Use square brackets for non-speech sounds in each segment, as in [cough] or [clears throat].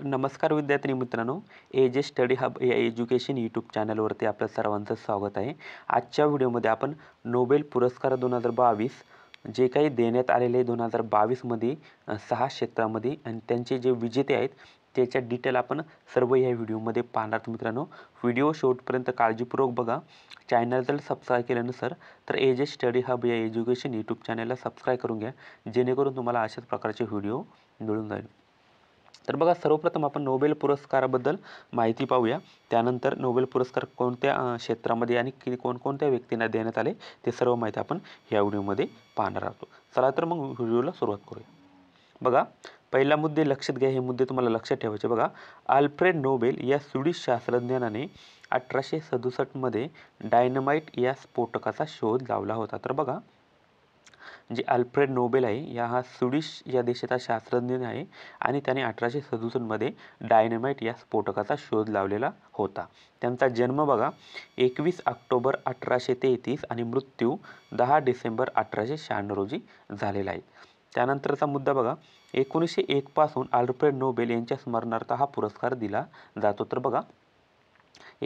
नमस्कार विद्यार्थी मित्रांनो एज एस स्टडी हब या एज्युकेशन यूट्यूब चॅनलवरती आपल्या सर्वांचं स्वागत आहे आजच्या व्हिडिओमध्ये आपण नोबेल पुरस्कार दोन हजार बावीस जे काही देण्यात आलेले दोन हजार बावीसमध्ये सहा क्षेत्रामध्ये आणि त्यांचे जे विजेते आहेत त्याच्या डिटेल आपण सर्व या व्हिडिओमध्ये पाहणार मित्रांनो व्हिडिओ शेवटपर्यंत काळजीपूर्वक बघा चॅनल जर सबस्क्राईब केलं नसर तर एज एस स्टडी हब या एज्युकेशन यूट्यूब चॅनलला सबस्क्राईब करून घ्या जेणेकरून तुम्हाला अशाच प्रकारचे व्हिडिओ मिळून जाईल तर बघा सर्वप्रथम आपण नोबेल पुरस्काराबद्दल माहिती पाहूया त्यानंतर नोबेल पुरस्कार कोणत्या क्षेत्रामध्ये आणि कि कोणकोणत्या व्यक्तींना देण्यात आले ते सर्व माहिती आपण ह्या व्हिडिओमध्ये पाहणार आहोत चला तर मग व्हिडिओला सुरुवात करूया बघा पहिला मुद्दे लक्षात घ्या हे मुद्दे तुम्हाला लक्षात ठेवायचे बघा आल्फ्रेड नोबेल या स्वीडिश शास्त्रज्ञानाने अठराशे सदुसष्टमध्ये डायनमाइट या स्फोटकाचा शोध लावला होता तर बघा जे म्हणजे अल्फ्रेड नोबेल आहे या हा स्विडिश या देशाचा शास्त्रज्ञ आहे आणि त्याने अठराशे सदुसष्टमध्ये डायनामाइट या स्फोटकाचा शोध लावलेला होता त्यांचा जन्म बघा एकवीस ऑक्टोबर अठराशे तेहतीस आणि मृत्यू दहा डिसेंबर अठराशे शहाण्णव रोजी झालेला आहे त्यानंतरचा मुद्दा बघा एकोणीसशे एकपासून अल्फ्रेड नोबेल यांच्या स्मरणार्थ हा पुरस्कार दिला जातो तर बघा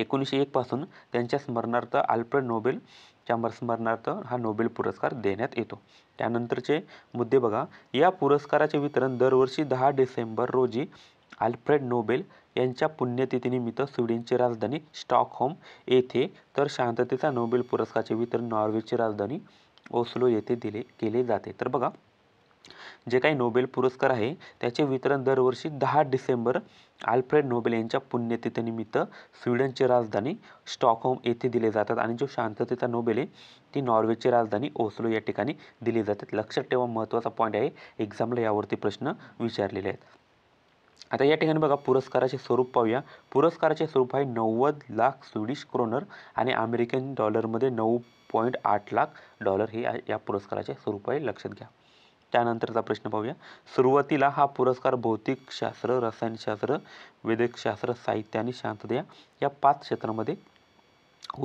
एकोणीसशे एकपासून त्यांच्या स्मरणार्थ अल्फ्रेड नोबेल च्या स्मरणार्थ हा नोबेल पुरस्कार देण्यात येतो त्यानंतरचे मुद्दे बघा या पुरस्काराचे वितरण दरवर्षी दहा डिसेंबर रोजी आल्फ्रेड नोबेल यांच्या पुण्यतिथीनिमित्त स्वीडनची राजधानी स्टॉकहोम येथे तर शांततेचा नोबेल पुरस्काराचे वितरण नॉर्वेची राजधानी ओस्लो येथे दिले केले जाते तर बघा जे काही नोबेल पुरस्कार आहे त्याचे वितरण दरवर्षी दहा डिसेंबर आल्फ्रेड नोबेल यांच्या पुण्यतिथीनिमित्त स्वीडनची राजधानी स्टॉकहोम येथे दिले जातात आणि जो शांततेचा नोबेल आहे ती नॉर्वेची राजधानी ओस्लो या ठिकाणी दिली जाते लक्षात ठेवा महत्त्वाचा पॉईंट आहे एक्झामला यावरती प्रश्न विचारलेले आहेत आता या ठिकाणी बघा पुरस्काराचे स्वरूप पाहूया पुरस्काराचे स्वरूप आहे नव्वद लाख स्वीडिश क्रोनर आणि अमेरिकन डॉलरमध्ये नऊ पॉईंट आठ लाख डॉलर हे या पुरस्काराचे स्वरूप आहे लक्षात घ्या त्यानंतरचा प्रश्न पाहूया सुरुवातीला हा पुरस्कार भौतिकशास्त्र रसायनशास्त्र वेदकशास्त्र साहित्य आणि शांतता या पाच क्षेत्रामध्ये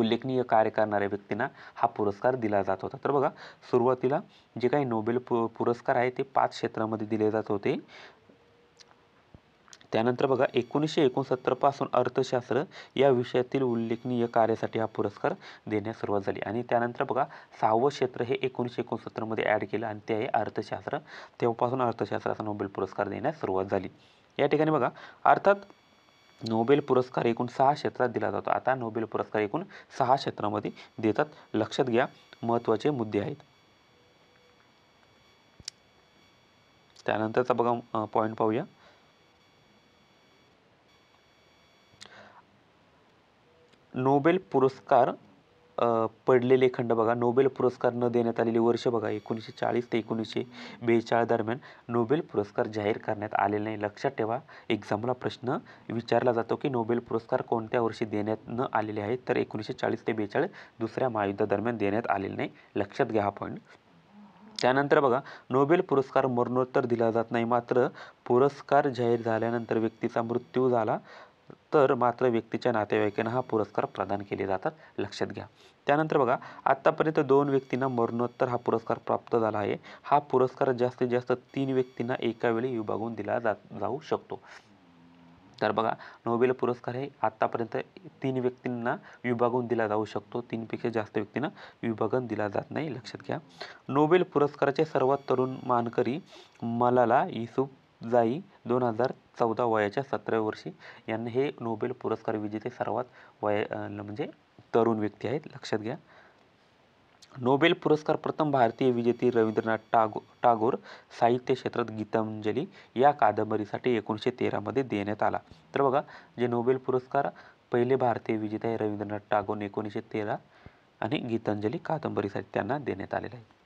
उल्लेखनीय कार्य करणाऱ्या व्यक्तींना हा पुरस्कार दिला जात होता तर बघा सुरुवातीला जे काही नोबेल पु पुरस्कार आहे ते पाच क्षेत्रामध्ये दिले जात होते त्यानंतर बघा एकोणीसशे एकोणसत्तरपासून अर्थशास्त्र या विषयातील उल्लेखनीय कार्यासाठी हा पुरस्कार देण्यास सुरुवात झाली आणि त्यानंतर बघा सहावं क्षेत्र हे एकोणीसशे एकोणसत्तरमध्ये ॲड केलं आणि ते आहे अर्थशास्त्र तेव्हापासून अर्थशास्त्राचा नोबेल पुरस्कार देण्यास सुरुवात झाली या ठिकाणी बघा अर्थात नोबेल पुरस्कार एकूण सहा क्षेत्रात दिला जातो आता नोबेल पुरस्कार एकूण सहा क्षेत्रामध्ये देतात लक्षात घ्या महत्त्वाचे मुद्दे आहेत त्यानंतरचा बघा पॉईंट पाहूया नोबेल पुरस्कार पडलेले खंड बघा नोबेल पुरस्कार न देण्यात आलेले वर्ष बघा एकोणीसशे चाळीस ते एकोणीसशे बेचाळीस दरम्यान नोबेल पुरस्कार जाहीर करण्यात आलेले नाही लक्षात ठेवा एक्झामला प्रश्न विचारला जातो की नोबेल पुरस्कार कोणत्या वर्षी देण्यात न आलेले आहेत तर एकोणीसशे चाळीस ते बेचाळीस दुसऱ्या महायुद्धादरम्यान देण्यात आलेले नाही लक्षात घ्या हा पॉईंट त्यानंतर बघा नोबेल पुरस्कार मरणोत्तर दिला जात नाही मात्र पुरस्कार जाहीर झाल्यानंतर व्यक्तीचा मृत्यू झाला तर मात्र व्यक्तीच्या नातेवाईकांना हा पुरस्कार प्रदान केले जातात लक्षात घ्या त्यानंतर बघा आत्तापर्यंत दोन व्यक्तींना मरणोत्तर हा पुरस्कार प्राप्त झाला आहे हा पुरस्कार जास्तीत जास्त तीन व्यक्तींना एका वेळी विभागून दिला जाऊ शकतो तर बघा नोबेल पुरस्कार हे आत्तापर्यंत तीन व्यक्तींना विभागून दिला जाऊ शकतो तीनपेक्षा जास्त व्यक्तींना विभागून दिला जात नाही लक्षात घ्या नोबेल पुरस्काराचे सर्वात तरुण मानकरी मलाला युसुफ जाई दोन हजार चौदा वयाच्या सतराव्या वर्षी यांना हे नोबेल पुरस्कार विजेते सर्वात वय म्हणजे तरुण व्यक्ती आहेत लक्षात घ्या नोबेल पुरस्कार प्रथम भारतीय विजेते रवींद्रनाथ टागो टागोर साहित्य क्षेत्रात गीतांजली या कादंबरीसाठी एकोणीसशे तेरामध्ये देण्यात आला तर बघा जे नोबेल पुरस्कार पहिले भारतीय विजेते आहे रवींद्रनाथ टागोर एकोणीसशे तेरा आणि गीतांजली कादंबरीसाठी त्यांना देण्यात आलेला आहे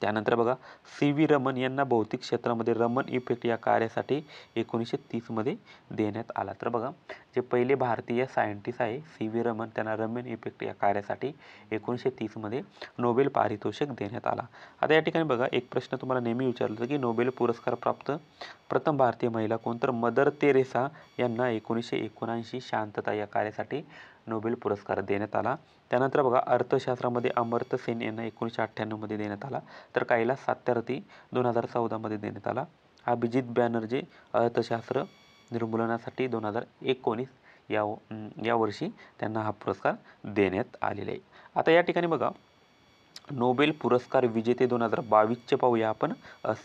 त्यानंतर बघा सी व्ही रमन यांना भौतिक क्षेत्रामध्ये रमन इफेक्ट या कार्यासाठी एकोणीसशे तीसमध्ये देण्यात आला तर बघा जे पहिले भारतीय सायंटिस्ट आहे सी व्ही रमन त्यांना रमन इफेक्ट या कार्यासाठी एकोणीसशे तीसमध्ये नोबेल पारितोषिक देण्यात आला आता या ठिकाणी बघा एक प्रश्न तुम्हाला नेहमी विचारला की नोबेल पुरस्कार प्राप्त प्रथम भारतीय महिला कोण तर मदर तेरेसा यांना एकोणीसशे एकोणऐंशी शांतता या कार्यासाठी नोबेल पुरस्कार देण्यात आला त्यानंतर बघा अर्थशास्त्रामध्ये अमर्त्य सेन यांना एकोणीसशे अठ्ठ्याण्णवमध्ये देण्यात आला तर काहीला सात्यार्थी दोन हजार चौदामध्ये देण्यात आला अभिजित बॅनर्जी अर्थशास्त्र निर्मूलनासाठी दोन हजार एकोणीस या यावर्षी त्यांना हा पुरस्कार देण्यात आलेला आहे आता या ठिकाणी बघा नोबेल पुरस्कार विजेते दोन हजार बावीसचे पाहूया आपण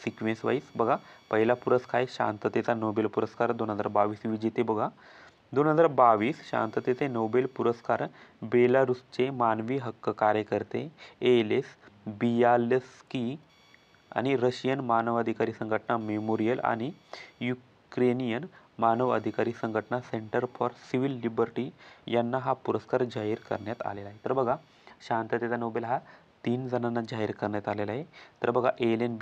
सिक्वेन्स वाईज बघा पहिला पुरस्कार आहे शांततेचा नोबेल पुरस्कार दोन हजार बावीस विजेते बघा दोन हजार बावीस शांततेचे नोबेल पुरस्कार बेलारूसचे मानवी हक्क कार्यकर्ते एलेस बियालस्की आणि रशियन मानवाधिकारी संघटना मेमोरियल आणि युक्रेनियन मानव अधिकारी संघटना सेंटर फॉर सिव्हिल लिबर्टी यांना हा पुरस्कार जाहीर करण्यात आलेला आहे तर बघा शांततेचा नोबेल हा तीन जणांना जाहीर करण्यात आलेला आहे तर बघा एल एन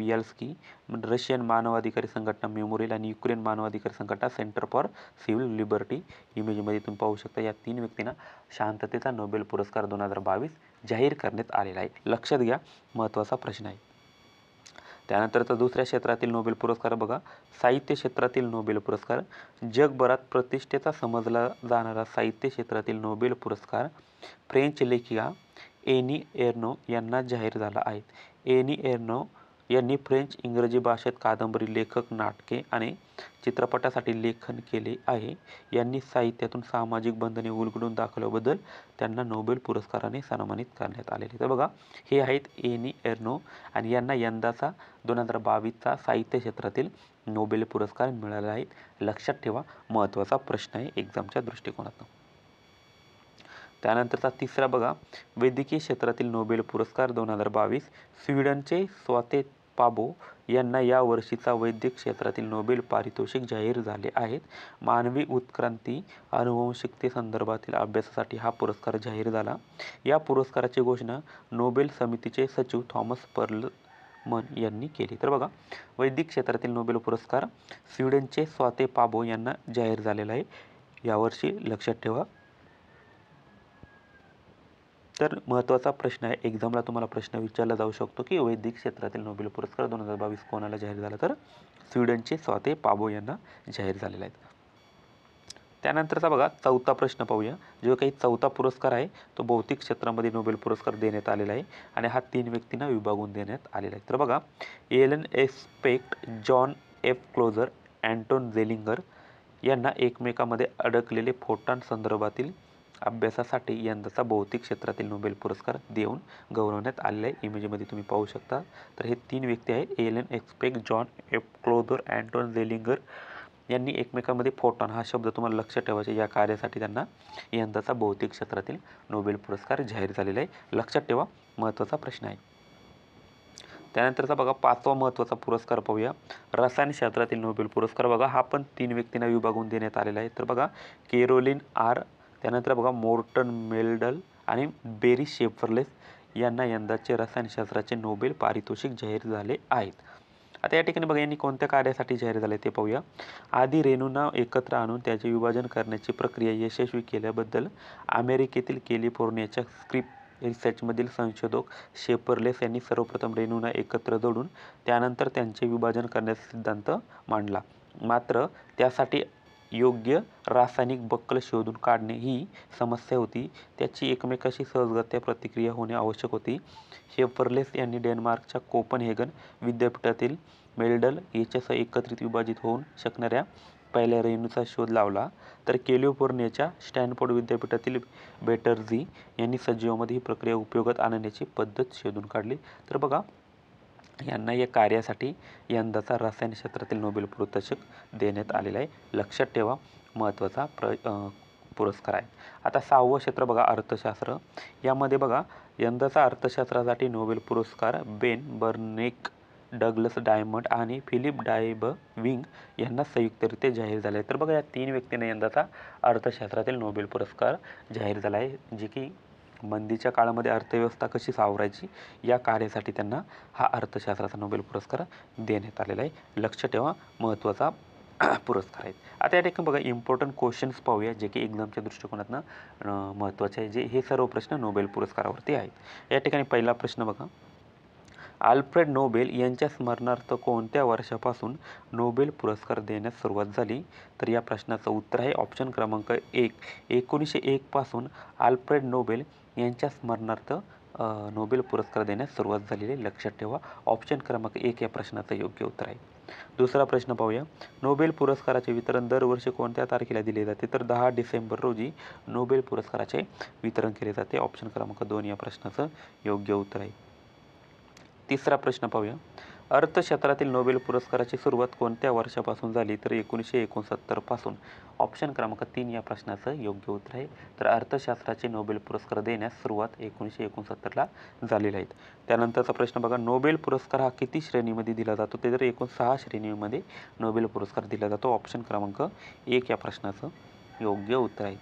रशियन मानवाधिकारी संघटना मेमोरियल आणि युक्रेन मानवाधिकार संघटना सेंटर फॉर सिव्हिल लिबर्टी इमेजमध्ये तुम्ही पाहू शकता या तीन व्यक्तींना शांततेचा नोबेल पुरस्कार दोन हजार बावीस जाहीर करण्यात आलेला आहे लक्षात घ्या महत्त्वाचा प्रश्न आहे त्यानंतरचा दुसऱ्या क्षेत्रातील नोबेल पुरस्कार बघा साहित्य क्षेत्रातील नोबेल पुरस्कार जगभरात प्रतिष्ठेचा समजला जाणारा साहित्य क्षेत्रातील नोबेल पुरस्कार फ्रेंच लेखिका एनी एर्नो यांना जाहीर झाला आहे एनी एर्नो यांनी फ्रेंच इंग्रजी भाषेत कादंबरी लेखक नाटके आणि चित्रपटासाठी लेखन केले आहे यांनी साहित्यातून सामाजिक बंधने उलगडून दाखवल्याबद्दल त्यांना नोबेल पुरस्काराने सन्मानित करण्यात आलेले तर बघा हे आहेत एनी एर्नो आणि यांना यंदाचा दोन हजार बावीसचा साहित्य क्षेत्रातील नोबेल पुरस्कार मिळाला आहे लक्षात ठेवा महत्त्वाचा प्रश्न आहे एक्झामच्या दृष्टिकोनातून त्यानंतरचा तिसरा बघा वैद्यकीय क्षेत्रातील नोबेल पुरस्कार दोन हजार बावीस स्वीडनचे स्वाते पाबो यांना या वर्षीचा वैद्यक क्षेत्रातील नोबेल पारितोषिक जाहीर झाले आहेत मानवी उत्क्रांती अनुवंशिकतेसंदर्भातील अभ्यासासाठी हा पुरस्कार जाहीर झाला या पुरस्काराची घोषणा नोबेल समितीचे सचिव थॉमस पर्ल मन यांनी केली तर बघा वैद्यकीय क्षेत्रातील नोबेल पुरस्कार स्वीडनचे स्वाते पाबो यांना जाहीर झालेला आहे यावर्षी लक्षात ठेवा तर महत्त्वाचा प्रश्न आहे एक्झामला तुम्हाला प्रश्न विचारला जाऊ शकतो की वैदिक क्षेत्रातील नोबेल पुरस्कार दोन हजार बावीस कोणाला जाहीर झाला तर स्वीडनचे स्वाते पाबो यांना जाहीर झालेला आहेत त्यानंतरचा बघा चौथा प्रश्न पाहूया जो काही चौथा पुरस्कार आहे तो भौतिक क्षेत्रामध्ये नोबेल पुरस्कार देण्यात आलेला आहे आणि हा तीन व्यक्तींना विभागून देण्यात आलेला आहे तर बघा Alain Aspect John F Clauser Anton Zeilinger यांना एकमेकामध्ये अडकलेले फोटॉन संदर्भातील अभ्यासासाठी यंदाचा भौतिक क्षेत्रातील नोबेल पुरस्कार देऊन गौरवण्यात आलेला आहे इमेजमध्ये तुम्ही पाहू शकता तर हे तीन व्यक्ती आहेत Alain Aspect John F Clauser Anton Zeilinger यांनी एकमेकांमध्ये फोटॉन हा शब्द तुम्हाला लक्षात ठेवायचा या कार्यासाठी त्यांना यंदाचा भौतिक क्षेत्रातील नोबेल पुरस्कार जाहीर झालेला आहे लक्षात ठेवा महत्त्वाचा प्रश्न आहे त्यानंतरचा बघा पाचवा महत्त्वाचा पुरस्कार पाहूया रसायन क्षेत्रातील नोबेल पुरस्कार बघा हा पण तीन व्यक्तींना विभागून देण्यात आलेला आहे तर बघा केरोलिन आर त्यानंतर बघा मोर्टन मेल्डल आणि बेरी शेफरलेस यांना यंदाचे रसायनशास्त्राचे नोबेल पारितोषिक जाहीर झाले आहेत आता या ठिकाणी बघा यांनी कोणत्या कार्यासाठी जाहीर झाले ते पाहूया आधी रेणूंना एकत्र आणून त्याचे विभाजन करण्याची प्रक्रिया यशस्वी केल्याबद्दल अमेरिकेतील कॅलिफोर्नियाच्या स्क्रिप्ट रिसर्चमधील संशोधक शेपरलेस यांनी सर्वप्रथम रेणूंना एकत्र जोडून त्यानंतर त्यांचे विभाजन करण्याचा सिद्धांत मांडला मात्र त्यासाठी योग्य रासायनिक बक्कल शोधून काढणे ही समस्या होती त्याची एकमेकाशी सहजगत्या प्रतिक्रिया होणे आवश्यक होती शेफरलेस यांनी डेन्मार्कच्या कोपनहेगन विद्यापीठातील मेल्डल याच्यासह एकत्रित विभाजित होऊन शकणाऱ्या पहिल्या रेणूचा शोध लावला तर कॅलिफोर्नियाच्या स्टॅनफोर्ड विद्यापीठातील बेटरजी यांनी सजीवामध्ये ही प्रक्रिया उपयोगात आणण्याची पद्धत शोधून काढली तर बघा यांना या कार्यासाठी यंदाचा रसायन क्षेत्रातील नोबेल पुरस्कार देण्यात आलेला आहे लक्षात ठेवा महत्त्वाचा प्र पुरस्कार आहे आता सहावं क्षेत्र बघा अर्थशास्त्र यामध्ये बघा यंदाचा अर्थशास्त्रासाठी नोबेल पुरस्कार बेन बर्नेक डगलस डायमंड आणि फिलिप डायब विंग यांना संयुक्तरित्या जाहीर झाले तर बघा या तीन व्यक्तींना यंदाचा अर्थशास्त्रातील नोबेल पुरस्कार जाहीर झाला आहे जे की मंदीच्या काळामध्ये अर्थव्यवस्था कशी सावरायची या कार्यासाठी त्यांना हा अर्थशास्त्राचा नोबेल पुरस्कार देण्यात आलेला आहे लक्ष ठेवा महत्त्वाचा [clears throat] पुरस्कार आहे आता या ठिकाणी बघा इम्पॉर्टंट क्वेश्चन्स पाहूया जे की एक्झामच्या दृष्टिकोनातनं महत्त्वाचे आहे जे हे सर्व प्रश्न नोबेल पुरस्कारावरती आहेत या ठिकाणी पहिला प्रश्न बघा आल्फ्रेड नोबेल यांच्या स्मरणार्थ कोणत्या वर्षापासून नोबेल पुरस्कार देण्यास सुरुवात झाली तर या प्रश्नाचं उत्तर आहे ऑप्शन क्रमांक एक एकोणीसशे एकपासून आल्फ्रेड नोबेल यांच्या स्मरणार्थ नोबेल पुरस्कार देण्यास सुरुवात झालेली आहे लक्षात ठेवा ऑप्शन क्रमांक एक या प्रश्नाचं योग्य उत्तर आहे दुसरा प्रश्न पाहूया नोबेल पुरस्काराचे वितरण दरवर्षी कोणत्या तारखेला दिले जाते तर दहा डिसेंबर रोजी नोबेल पुरस्काराचे वितरण केले जाते ऑप्शन क्रमांक दोन या प्रश्नाचं योग्य उत्तर आहे तिसरा प्रश्न पाहूया अर्थक्षेत्रातील नोबेल पुरस्काराची सुरुवात कोणत्या वर्षापासून झाली तर एकोणीसशे एकोणसत्तरपासून ऑप्शन क्रमांक तीन या प्रश्नाचं योग्य उत्तर आहे तर अर्थशास्त्राचे नोबेल पुरस्कार देण्यास सुरुवात एकोणीसशे एकोणसत्तरला झालेली आहेत त्यानंतरचा प्रश्न बघा नोबेल पुरस्कार हा किती श्रेणीमध्ये दिला जातो ते तर एकूण सहा श्रेणीमध्ये नोबेल पुरस्कार दिला जातो ऑप्शन क्रमांक एक या प्रश्नाचं योग्य उत्तर आहे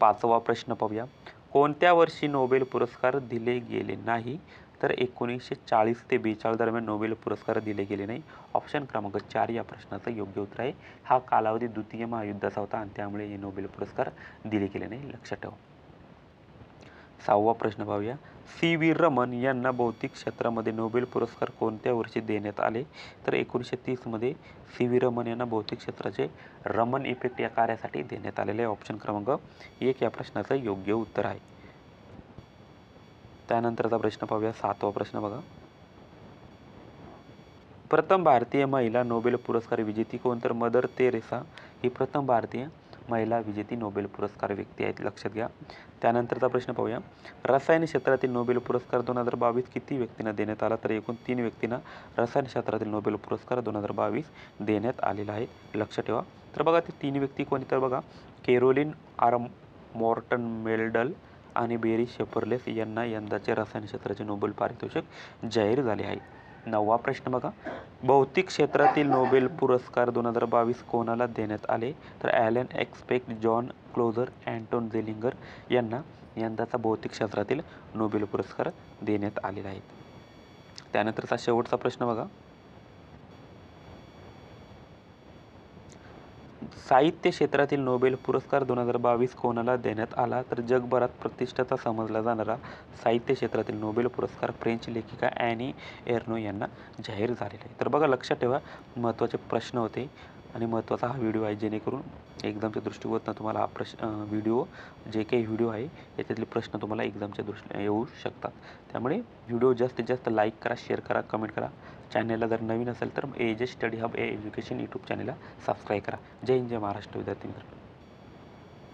पाचवा प्रश्न पाहूया कोणत्या वर्षी नोबेल पुरस्कार दिले गेले नाही तर एकोणीसशे चाळीस ते बेचाळीस दरम्यान नोबेल पुरस्कार दिले गेले नाही ऑप्शन क्रमांक चार या प्रश्नाचं योग्य उत्तर आहे हा कालावधी द्वितीय महायुद्धाचा होता आणि त्यामुळे हे नोबेल पुरस्कार दिले गेले नाही लक्षात ठेवा सहावा प्रश्न पाहूया सी व्ही रमन यांना भौतिक क्षेत्रामध्ये नोबेल पुरस्कार कोणत्या वर्षी देण्यात आले तर एकोणीसशे तीसमध्ये सी व्ही रमन यांना भौतिक क्षेत्राचे रमन इफेक्ट या कार्यासाठी देण्यात आलेले ऑप्शन क्रमांक एक या प्रश्नाचं योग्य उत्तर आहे त्यानंतरचा प्रश्न पाहूया सातवा प्रश्न बघा प्रथम भारतीय महिला नोबेल पुरस्कार विजेती कोण तर मदर तेरेसा ही प्रथम भारतीय महिला विजेती नोबेल पुरस्कार व्यक्ती आहेत लक्षात घ्या त्यानंतरचा प्रश्न पाहूया रसायन क्षेत्रातील नोबेल पुरस्कार दोन हजार बावीस किती व्यक्तींना देण्यात आला तर एकूण तीन व्यक्तींना रसायन क्षेत्रातील नोबेल पुरस्कार दोन हजार बावीस देण्यात आलेला आहे लक्ष ठेवा तर बघा ते तीन व्यक्ती कोणी तर बघा केरोलिन आर मॉर्टन मेल्डल आणि बेरी शेपरलेस यांना यंदाचे रसायनशास्त्राचे नोबेल पारितोषिक जाहीर झाले आहे नववा प्रश्न बघा भौतिक क्षेत्रातील नोबेल पुरस्कार दोन हजार बावीस कोणाला देण्यात आले तर Alain Aspect John Clauser Anton Zeilinger यांना यंदाचा भौतिक क्षेत्रातील नोबेल पुरस्कार देण्यात आलेला आहे त्यानंतरचा शेवटचा प्रश्न बघा साहित्य क्षेत्रातील नोबेल पुरस्कार दोन हजार बावीस कोणाला देण्यात आला तर जगभरात प्रतिष्ठाचा समजला जाणारा साहित्य क्षेत्रातील नोबेल पुरस्कार फ्रेंच लेखिका ॲनी एर्नो यांना जाहीर झालेला आहे तर बघा लक्षात ठेवा महत्त्वाचे प्रश्न होते आणि महत्त्वाचा हा व्हिडिओ आहे जेणेकरून एक्झामच्या दृष्टीवरनं तुम्हाला हा प्रश्न व्हिडिओ जे काही व्हिडिओ आहे याच्यातले प्रश्न तुम्हाला एक्झामच्या दृष्टी येऊ शकतात त्यामुळे व्हिडिओ जास्तीत जास्त लाईक करा शेअर करा कमेंट करा चॅनलला जर नवीन असेल तर A Study Hub A education YouTube चॅनलला सबस्क्राईब करा जय हिंद जय महाराष्ट्र विद्यार्थी मित्रांनो